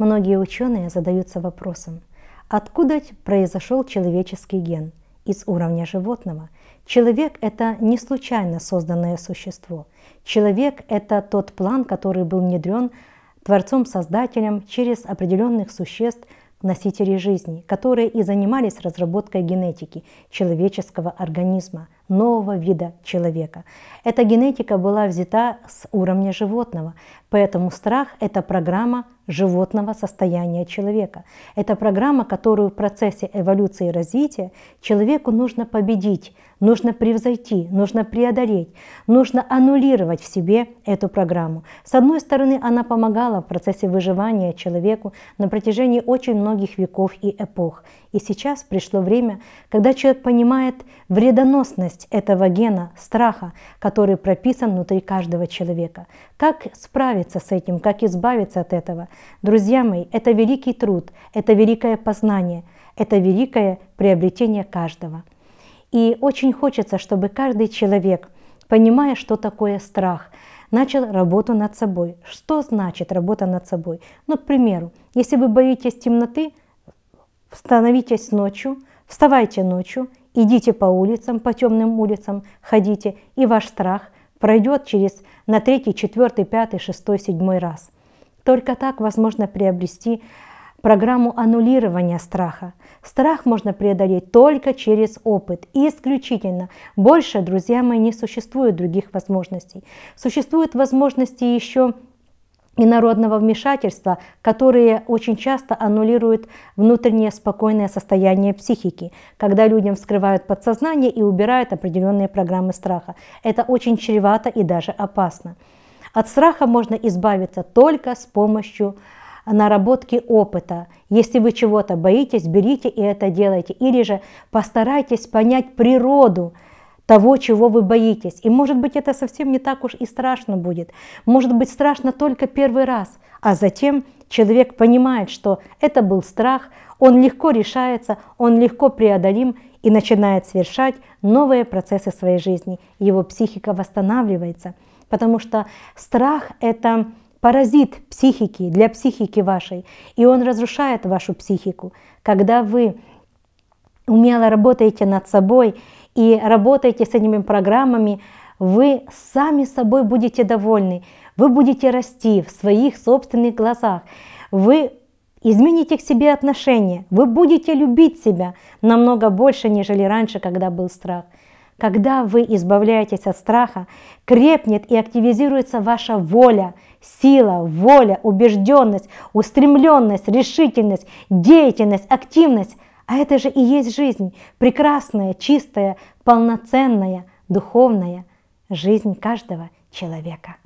Многие ученые задаются вопросом, откуда произошел человеческий ген из уровня животного. Человек – это не случайно созданное существо. Человек – это тот план, который был внедрен Творцом-создателем через определенных существ носителей жизни, которые и занимались разработкой генетики человеческого организма – нового вида человека. Эта генетика была взята с уровня животного, поэтому страх – это программа животного состояния человека. Это программа, которую в процессе эволюции и развития человеку нужно победить, нужно превзойти, нужно преодолеть, нужно аннулировать в себе эту программу. С одной стороны, она помогала в процессе выживания человеку на протяжении очень многих веков и эпох. И сейчас пришло время, когда человек понимает вредоносность особенность этого гена страха, который прописан внутри каждого человека. Как справиться с этим, как избавиться от этого? Друзья мои, это великий труд, это великое познание, это великое приобретение каждого. И очень хочется, чтобы каждый человек, понимая, что такое страх, начал работу над собой. Что значит работа над собой? Ну, к примеру, если вы боитесь темноты, становитесь ночью, вставайте ночью идите по улицам, по темным улицам ходите, и ваш страх пройдет через на третий, четвертый, пятый, шестой, седьмой раз. Только так возможно приобрести программу аннулирования страха. Страх можно преодолеть только через опыт, и исключительно. Больше, друзья мои, не существует других возможностей. Существуют возможности еще и народного вмешательства, которые очень часто аннулируют внутреннее спокойное состояние психики, когда людям вскрывают подсознание и убирают определенные программы страха. Это очень чревато и даже опасно. От страха можно избавиться только с помощью наработки опыта. Если вы чего-то боитесь, берите и это делайте. Или же постарайтесь понять природу, того, чего вы боитесь. И может быть это совсем не так уж и страшно будет. Может быть страшно только первый раз, а затем человек понимает, что это был страх, он легко решается, он легко преодолим и начинает совершать новые процессы своей жизни. Его психика восстанавливается, потому что страх – это паразит психики, для психики вашей, и он разрушает вашу психику. Когда вы умело работаете над собой и работаете с этими программами, вы сами собой будете довольны, вы будете расти в своих собственных глазах, вы измените к себе отношения, вы будете любить себя намного больше, нежели раньше, когда был страх. Когда вы избавляетесь от страха, крепнет и активизируется ваша воля, сила, воля, убежденность, устремленность, решительность, деятельность, активность – а это же и есть жизнь, прекрасная, чистая, полноценная, духовная жизнь каждого человека.